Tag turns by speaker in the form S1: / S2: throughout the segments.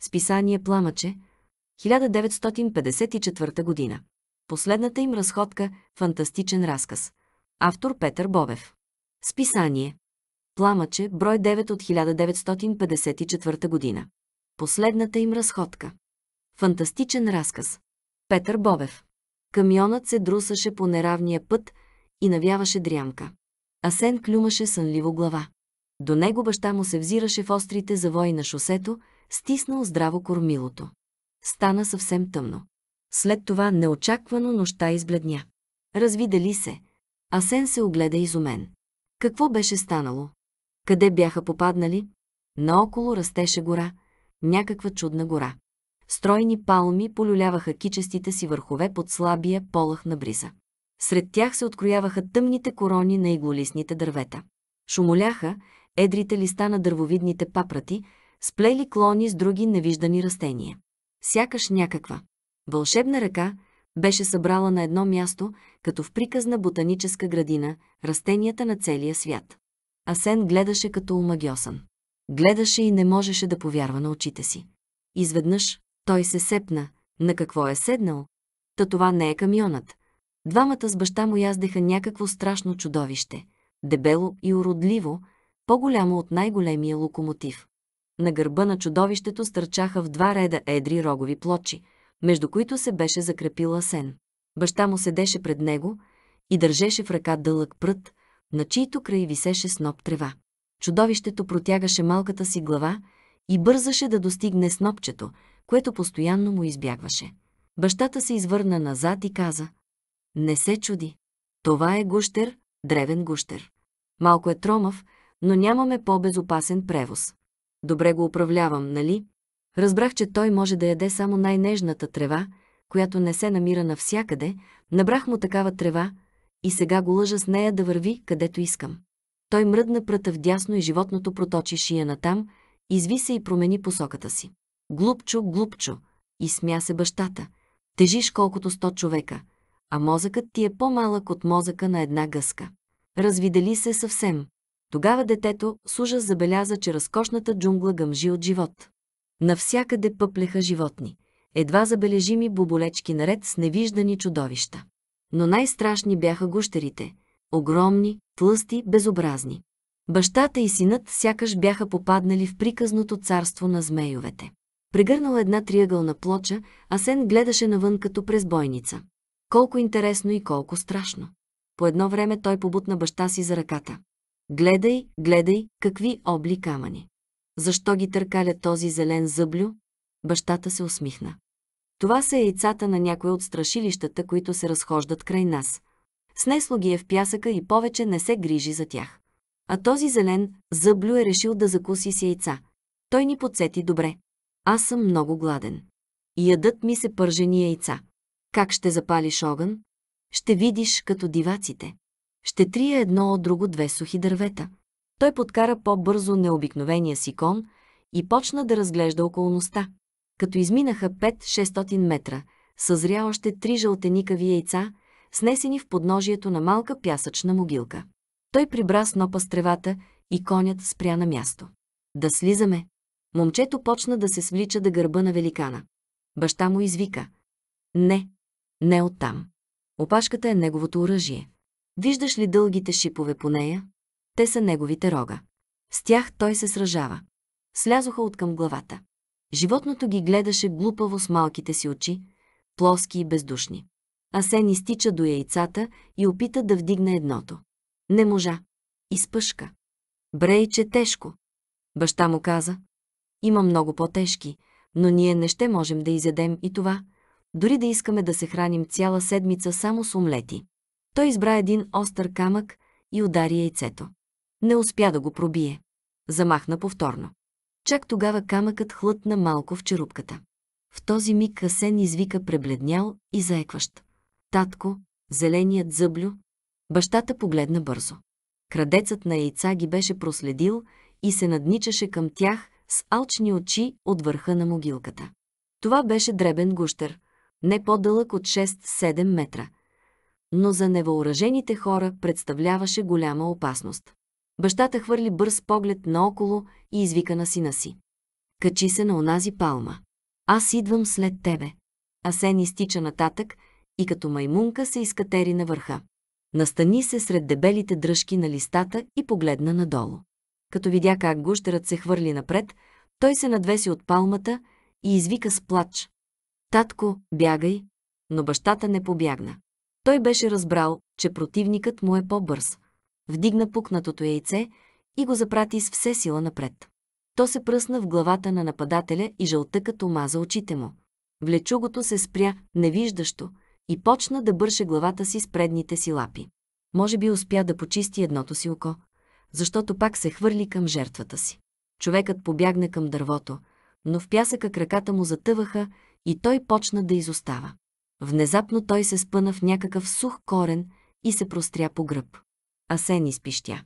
S1: Списание Пламъче, 1954 година. Последната им разходка – фантастичен разказ. Автор Петър Бовев. Списание. Пламъче, брой 9 от 1954 година. Последната им разходка. Фантастичен разказ. Петър Бовев. Камионът се друсаше по неравния път и навяваше дрямка. Асен клюмаше сънливо глава. До него баща му се взираше в острите завои на шосето – стиснал здраво кормилото. Стана съвсем тъмно. След това неочаквано нощта избледня. Развидели се. Асен се огледа изумен. Какво беше станало? Къде бяха попаднали? Наоколо растеше гора, някаква чудна гора. Стройни палми полюляваха кичестите си върхове под слабия полах на бриза. Сред тях се открояваха тъмните корони на иглолисните дървета. Шумоляха едрите листа на дървовидните папрати, сплели клони с други невиждани растения. Сякаш някаква вълшебна ръка беше събрала на едно място, като в приказна ботаническа градина, растенията на целия свят. Асен гледаше като омагиосан. Гледаше и не можеше да повярва на очите си. Изведнъж той се сепна, на какво е седнал. Та това не е камионът. Двамата с баща му яздеха някакво страшно чудовище, дебело и уродливо, по-голямо от най-големия локомотив. На гърба на чудовището стърчаха в два реда едри рогови плочи, между които се беше закрепила сен. Баща му седеше пред него и държеше в ръка дълъг прът, на чийто край висеше сноп трева. Чудовището протягаше малката си глава и бързаше да достигне снопчето, което постоянно му избягваше. Бащата се извърна назад и каза «Не се чуди. Това е гущер, древен гущер. Малко е тромав, но нямаме по-безопасен превоз. Добре го управлявам, нали? Разбрах, че той може да яде само най-нежната трева, която не се намира навсякъде, набрах му такава трева и сега го лъжа с нея да върви където искам. Той мръдна пръта в дясно, и животното проточи шия натам, изви се и промени посоката си. Глупчо, глупчо, и смя се бащата. Тежиш колкото сто човека, а мозъкът ти е по-малък от мозъка на една гъска. Развидели се съвсем. Тогава детето с ужас забеляза, че разкошната джунгла гъмжи от живот. Навсякъде пъплеха животни, едва забележими боболечки наред с невиждани чудовища. Но най-страшни бяха гущерите – огромни, тлъсти, безобразни. Бащата и синът сякаш бяха попаднали в приказното царство на змейовете. Прегърнала една триъгълна плоча, Асен гледаше навън като през бойница. Колко интересно и колко страшно. По едно време той побутна баща си за ръката. Гледай, гледай, какви обли камъни. Защо ги търкаля този зелен зъблю? Бащата се усмихна. Това са яйцата на някои от страшилищата, които се разхождат край нас. Снесло ги е в пясъка и повече не се грижи за тях. А този зелен зъблю е решил да закуси с яйца. Той ни подсети добре. Аз съм много гладен. И ядат ми се пържени яйца. Как ще запалиш огън? Ще видиш като диваците ще трие едно от друго две сухи дървета. Той подкара по-бързо необикновения си кон и почна да разглежда околността. Като изминаха 5-600 метра, съзря още три жълтеникави яйца, снесени в подножието на малка пясъчна могилка. Той прибра снопа с тревата и конят спря на място. Да слизаме. Момчето почна да се свлича да гърба на великана. Баща му извика. Не, не оттам. Опашката е неговото оръжие. Виждаш ли дългите шипове по нея? Те са неговите рога. С тях той се сражава. Слязоха от към главата. Животното ги гледаше глупаво с малките си очи, плоски и бездушни. Асен изтича до яйцата и опита да вдигне едното. Не можа. Изпъшка. Брейче тежко. Баща му каза. Има много по-тежки, но ние не ще можем да изядем и това, дори да искаме да се храним цяла седмица само с омлети. Той избра един остър камък и удари яйцето. Не успя да го пробие. Замахна повторно. Чак тогава камъкът хлътна малко в черупката. В този миг Асен извика пребледнял и заекващ. Татко, зеленият зъблю. Бащата погледна бързо. Крадецът на яйца ги беше проследил и се надничаше към тях с алчни очи от върха на могилката. Това беше дребен гущер, не по-дълъг от 6-7 метра – но за невъоръжените хора представляваше голяма опасност. Бащата хвърли бърз поглед наоколо и извика на сина си. Качи се на онази палма. Аз идвам след тебе. Асен изтича нататък и като маймунка се изкатери на върха. Настани се сред дебелите дръжки на листата и погледна надолу. Като видя как гущерът се хвърли напред, той се надвеси от палмата и извика с плач. Татко, бягай! Но бащата не побягна. Той беше разбрал, че противникът му е по-бърз. Вдигна пукнатото яйце и го запрати с все сила напред. То се пръсна в главата на нападателя и жълтъкът омаза очите му. Влечугото се спря невиждащо и почна да бърше главата си с предните си лапи. Може би успя да почисти едното си око, защото пак се хвърли към жертвата си. Човекът побягна към дървото, но в пясъка краката му затъваха и той почна да изостава. Внезапно той се спъна в някакъв сух корен и се простря по гръб. Асен изпищя.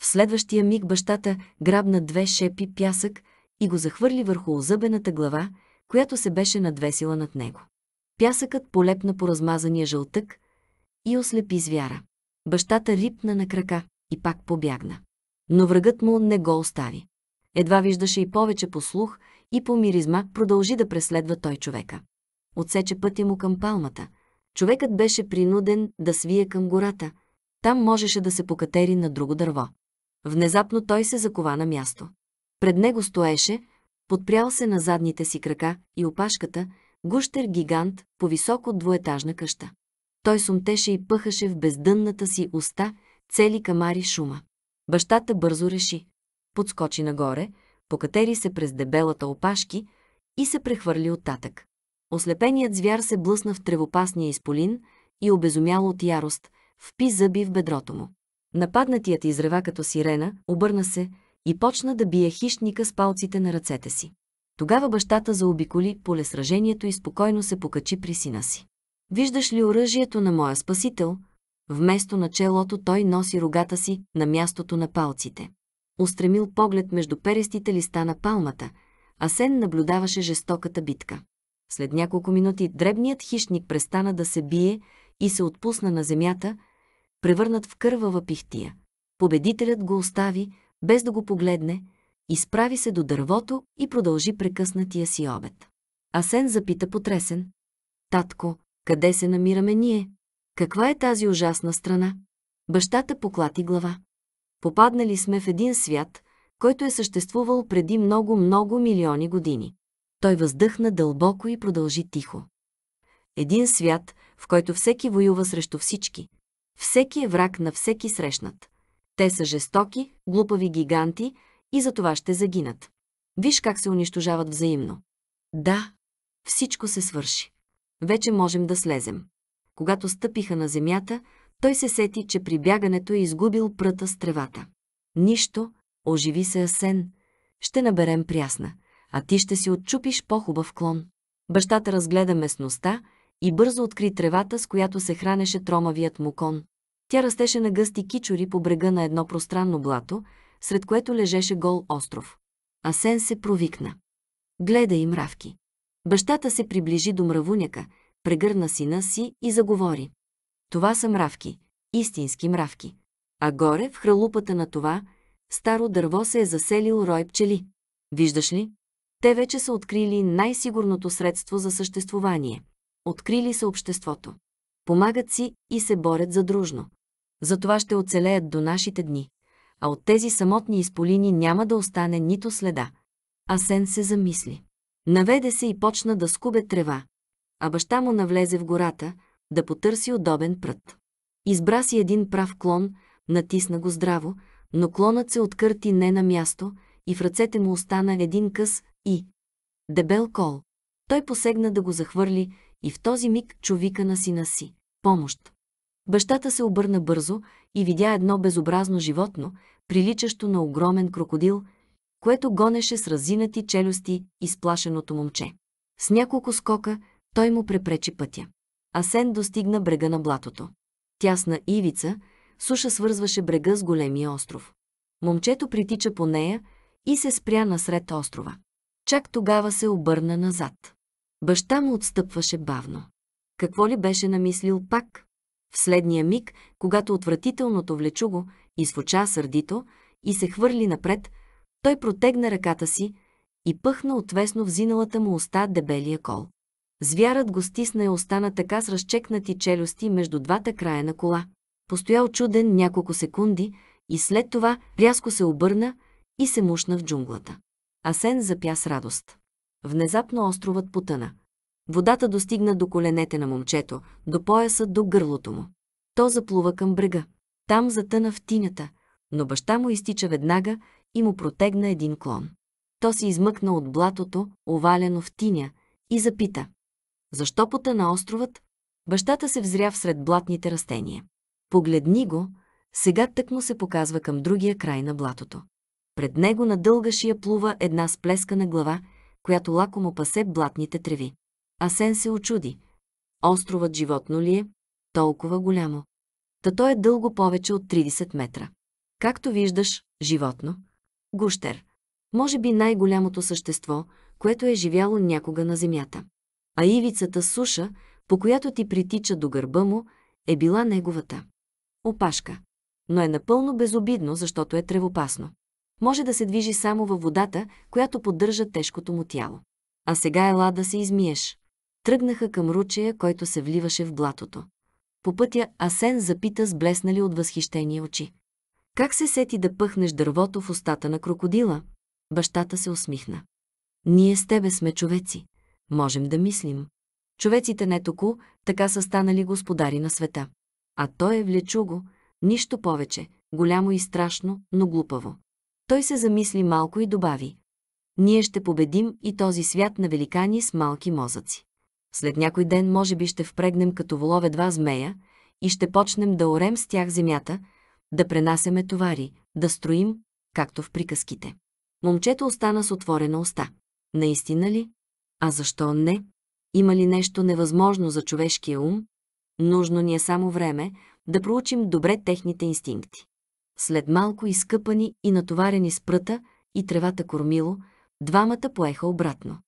S1: В следващия миг бащата грабна две шепи пясък и го захвърли върху озъбената глава, която се беше надвесила над него. Пясъкът полепна по размазания жълтък и ослепи звяра. Бащата рипна на крака и пак побягна. Но врагът му не го остави. Едва виждаше и повече по слух и по миризма продължи да преследва той човека отсече пътя му към палмата. Човекът беше принуден да свие към гората. Там можеше да се покатери на друго дърво. Внезапно той се закова на място. Пред него стоеше, подпрял се на задните си крака и опашката, гущер гигант по високо двоетажна къща. Той сумтеше и пъхаше в бездънната си уста цели камари шума. Бащата бързо реши. Подскочи нагоре, покатери се през дебелата опашки и се прехвърли оттатък. Ослепеният звяр се блъсна в тревопасния изполин и обезумял от ярост, впи зъби в бедрото му. Нападнатият изрева като сирена, обърна се и почна да бие хищника с палците на ръцете си. Тогава бащата заобиколи поле сражението и спокойно се покачи при сина си. Виждаш ли оръжието на моя спасител? Вместо на челото той носи рогата си на мястото на палците. Устремил поглед между перестите листа на палмата, а Сен наблюдаваше жестоката битка. След няколко минути дребният хищник престана да се бие и се отпусна на земята, превърнат в кървава пихтия. Победителят го остави, без да го погледне, изправи се до дървото и продължи прекъснатия си обед. Асен запита потресен. Татко, къде се намираме ние? Каква е тази ужасна страна? Бащата поклати глава. Попаднали сме в един свят, който е съществувал преди много-много милиони години. Той въздъхна дълбоко и продължи тихо. Един свят, в който всеки воюва срещу всички. Всеки е враг на всеки срещнат. Те са жестоки, глупави гиганти и за това ще загинат. Виж как се унищожават взаимно. Да, всичко се свърши. Вече можем да слезем. Когато стъпиха на земята, той се сети, че при бягането е изгубил пръта с тревата. Нищо, оживи се Асен. Ще наберем прясна а ти ще си отчупиш по-хубав клон. Бащата разгледа местността и бързо откри тревата, с която се хранеше тромавият му кон. Тя растеше на гъсти кичори по брега на едно пространно блато, сред което лежеше гол остров. Асен се провикна. Гледа и мравки. Бащата се приближи до мравуняка, прегърна сина си и заговори. Това са мравки, истински мравки. А горе, в хралупата на това, старо дърво се е заселил рой пчели. Виждаш ли, те вече са открили най-сигурното средство за съществуване. Открили са обществото. Помагат си и се борят за дружно. Затова ще оцелеят до нашите дни. А от тези самотни изполини няма да остане нито следа. Асен се замисли. Наведе се и почна да скубе трева. А баща му навлезе в гората, да потърси удобен прът. Избра си един прав клон, натисна го здраво, но клонът се откърти не на място и в ръцете му остана един къс, и дебел кол. Той посегна да го захвърли и в този миг човика на сина си – помощ. Бащата се обърна бързо и видя едно безобразно животно, приличащо на огромен крокодил, което гонеше с разинати челюсти и сплашеното момче. С няколко скока той му препречи пътя. Асен достигна брега на блатото. Тясна ивица, суша свързваше брега с големия остров. Момчето притича по нея и се спря насред острова. Чак тогава се обърна назад. Баща му отстъпваше бавно. Какво ли беше намислил пак? В следния миг, когато отвратителното влечуго извуча сърдито и се хвърли напред, той протегна ръката си и пъхна отвесно в зиналата му уста дебелия кол. Звярат го стисна и остана така с разчекнати челюсти между двата края на кола. Постоял чуден няколко секунди и след това рязко се обърна и се мушна в джунглата. Асен запя с радост. Внезапно островът потъна. Водата достигна до коленете на момчето, до пояса, до гърлото му. То заплува към брега. Там затъна в тинята, но баща му изтича веднага и му протегна един клон. То се измъкна от блатото, овалено в тиня, и запита. Защо потъна островът? Бащата се взря всред блатните растения. Погледни го, сега тък му се показва към другия край на блатото. Пред него на дълга шия плува една сплескана глава, която му пасе блатните треви. Асен се очуди. Островът животно ли е? Толкова голямо. Та то е дълго повече от 30 метра. Както виждаш, животно. Гуштер. Може би най-голямото същество, което е живяло някога на земята. А ивицата суша, по която ти притича до гърба му, е била неговата. Опашка. Но е напълно безобидно, защото е тревопасно. Може да се движи само във водата, която поддържа тежкото му тяло. А сега ела да се измиеш. Тръгнаха към ручея, който се вливаше в блатото. По пътя Асен запита с блеснали от възхищение очи. Как се сети да пъхнеш дървото в устата на крокодила? Бащата се усмихна. Ние с тебе сме човеци. Можем да мислим. Човеците не току, така са станали господари на света. А той е влечуго, нищо повече, голямо и страшно, но глупаво. Той се замисли малко и добави. Ние ще победим и този свят на великани с малки мозъци. След някой ден може би ще впрегнем като волове два змея и ще почнем да орем с тях земята, да пренасеме товари, да строим, както в приказките. Момчето остана с отворена уста. Наистина ли? А защо не? Има ли нещо невъзможно за човешкия ум? Нужно ни е само време да проучим добре техните инстинкти. След малко изкъпани и натоварени с пръта и тревата кормило, двамата поеха обратно.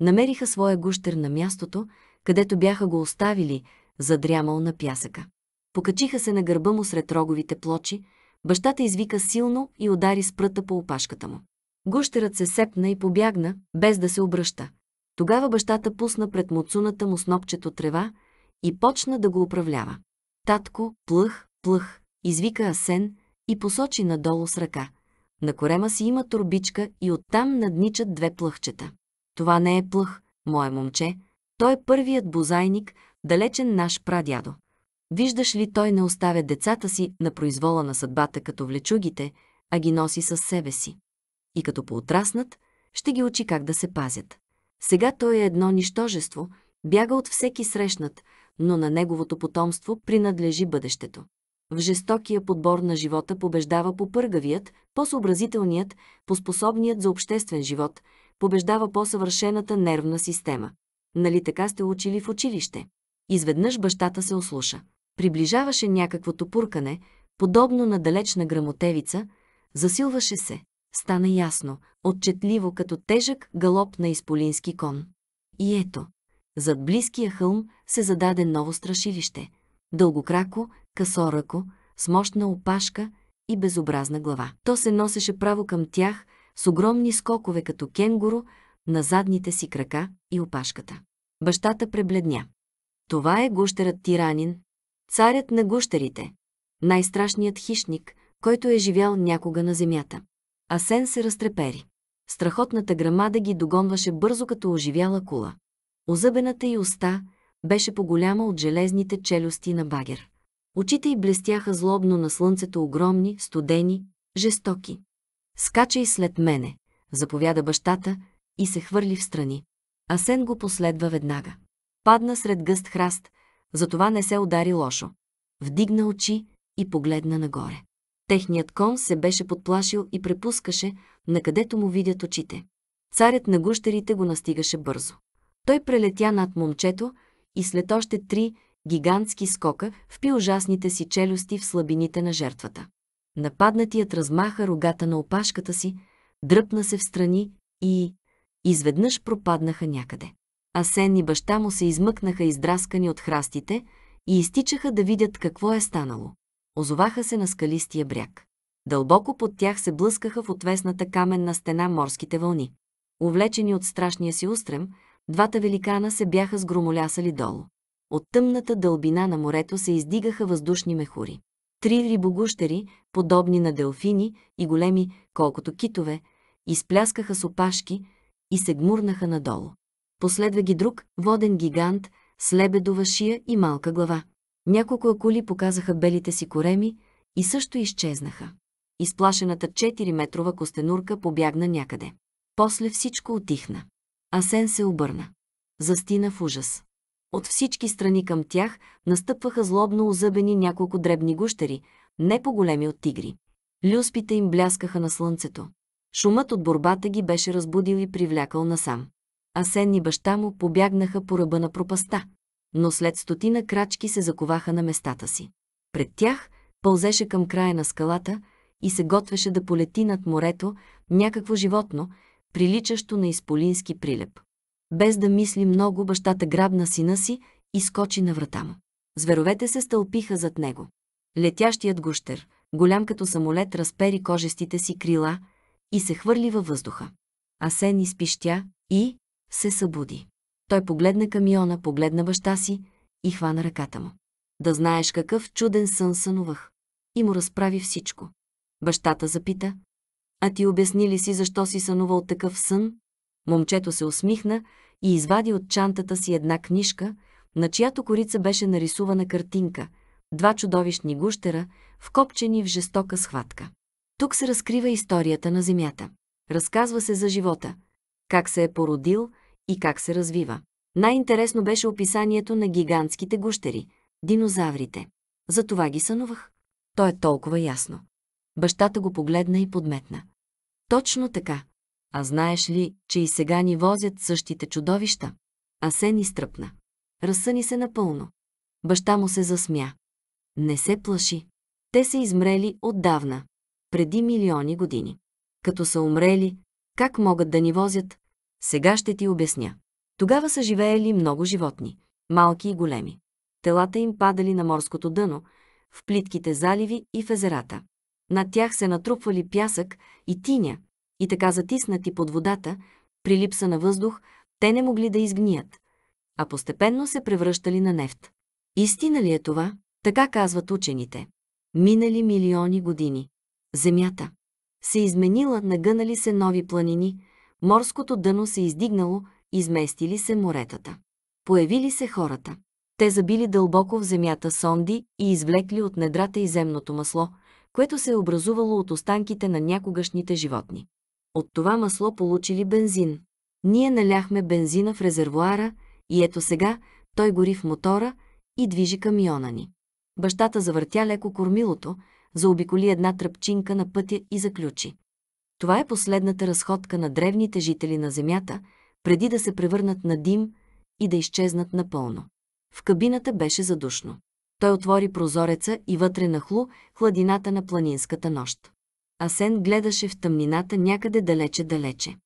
S1: Намериха своя гущер на мястото, където бяха го оставили, задрямал на пясъка. Покачиха се на гърба му сред роговите плочи, бащата извика силно и удари с пръта по опашката му. Гущерът се сепна и побягна, без да се обръща. Тогава бащата пусна пред муцуната му снопчето трева и почна да го управлява. Татко, плъх, плъх, извика Асен, и посочи надолу с ръка. На корема си има турбичка и оттам надничат две плъхчета. Това не е плъх, мое момче. Той е първият бозайник, далечен наш прадядо. Виждаш ли, той не оставя децата си на произвола на съдбата като влечугите, а ги носи със себе си. И като поотраснат, ще ги учи как да се пазят. Сега той е едно нищожество, бяга от всеки срещнат, но на неговото потомство принадлежи бъдещето. В жестокия подбор на живота побеждава по-пъргавият, по-съобразителният, по-способният за обществен живот, побеждава по-съвършената нервна система. Нали така сте учили в училище? Изведнъж бащата се ослуша. Приближаваше някаквото пуркане, подобно на далечна грамотевица, засилваше се. Стана ясно, отчетливо като тежък галоп на изполински кон. И ето, зад близкия хълм се зададе ново страшилище. Дългокрако, късо ръко, с мощна опашка и безобразна глава. То се носеше право към тях с огромни скокове като кенгуро на задните си крака и опашката. Бащата пребледня. Това е гущерът тиранин, царят на гущерите, най-страшният хищник, който е живял някога на земята. Асен се разтрепери. Страхотната грамада ги догонваше бързо като оживяла кула. Озъбената й уста беше по-голяма от железните челюсти на багер. Очите й блестяха злобно на слънцето огромни, студени, жестоки. Скачай след мене, заповяда бащата и се хвърли в страни. Асен го последва веднага. Падна сред гъст храст, затова не се удари лошо. Вдигна очи и погледна нагоре. Техният кон се беше подплашил и препускаше, накъдето му видят очите. Царят на гущерите го настигаше бързо. Той прелетя над момчето и след още три гигантски скока, впи ужасните си челюсти в слабините на жертвата. Нападнатият размаха рогата на опашката си, дръпна се в страни и... изведнъж пропаднаха някъде. Асен и баща му се измъкнаха издраскани от храстите и изтичаха да видят какво е станало. Озоваха се на скалистия бряг. Дълбоко под тях се блъскаха в отвесната каменна стена морските вълни. Увлечени от страшния си устрем, двата великана се бяха сгромолясали долу. От тъмната дълбина на морето се издигаха въздушни мехури. Три рибогущери, подобни на делфини и големи, колкото китове, изпляскаха с опашки и се гмурнаха надолу. Последва ги друг, воден гигант, с лебедова шия и малка глава. Няколко акули показаха белите си кореми и също изчезнаха. Изплашената 4-метрова костенурка побягна някъде. После всичко отихна. Асен се обърна. Застина в ужас. От всички страни към тях настъпваха злобно озъбени няколко дребни гущери, не по-големи от тигри. Люспите им бляскаха на слънцето. Шумът от борбата ги беше разбудил и привлякал насам. Асен и баща му побягнаха по ръба на пропаста, но след стотина крачки се заковаха на местата си. Пред тях пълзеше към края на скалата и се готвеше да полети над морето някакво животно, приличащо на изполински прилеп. Без да мисли много, бащата грабна сина си и скочи на врата му. Зверовете се стълпиха зад него. Летящият гущер, голям като самолет, разпери кожестите си крила и се хвърли във въздуха. Асен изпищя и се събуди. Той погледна камиона, погледна баща си и хвана ръката му. Да знаеш какъв чуден сън сънувах. И му разправи всичко. Бащата запита. А ти обясни ли си защо си сънувал такъв сън? Момчето се усмихна и извади от чантата си една книжка, на чиято корица беше нарисувана картинка – два чудовищни гущера, вкопчени в жестока схватка. Тук се разкрива историята на Земята. Разказва се за живота, как се е породил и как се развива. Най-интересно беше описанието на гигантските гущери – динозаврите. Затова ги сънувах. То е толкова ясно. Бащата го погледна и подметна. Точно така. А знаеш ли, че и сега ни возят същите чудовища? Асен изтръпна. Разсъни се напълно. Баща му се засмя. Не се плаши. Те са измрели отдавна, преди милиони години. Като са умрели, как могат да ни возят? Сега ще ти обясня. Тогава са живеели много животни, малки и големи. Телата им падали на морското дъно, в плитките заливи и в езерата. На тях се натрупвали пясък и тиня, и така затиснати под водата, при липса на въздух, те не могли да изгният, а постепенно се превръщали на нефт. Истина ли е това? Така казват учените. Минали милиони години. Земята се изменила, нагънали се нови планини, морското дъно се издигнало, изместили се моретата. Появили се хората. Те забили дълбоко в земята сонди и извлекли от недрата и земното масло, което се е образувало от останките на някогашните животни. От това масло получили бензин. Ние наляхме бензина в резервуара и ето сега той гори в мотора и движи камиона ни. Бащата завъртя леко кормилото, заобиколи една тръпчинка на пътя и заключи. Това е последната разходка на древните жители на Земята, преди да се превърнат на дим и да изчезнат напълно. В кабината беше задушно. Той отвори прозореца и вътре нахлу хладината на планинската нощ. Асен гледаше в тъмнината някъде далече-далече.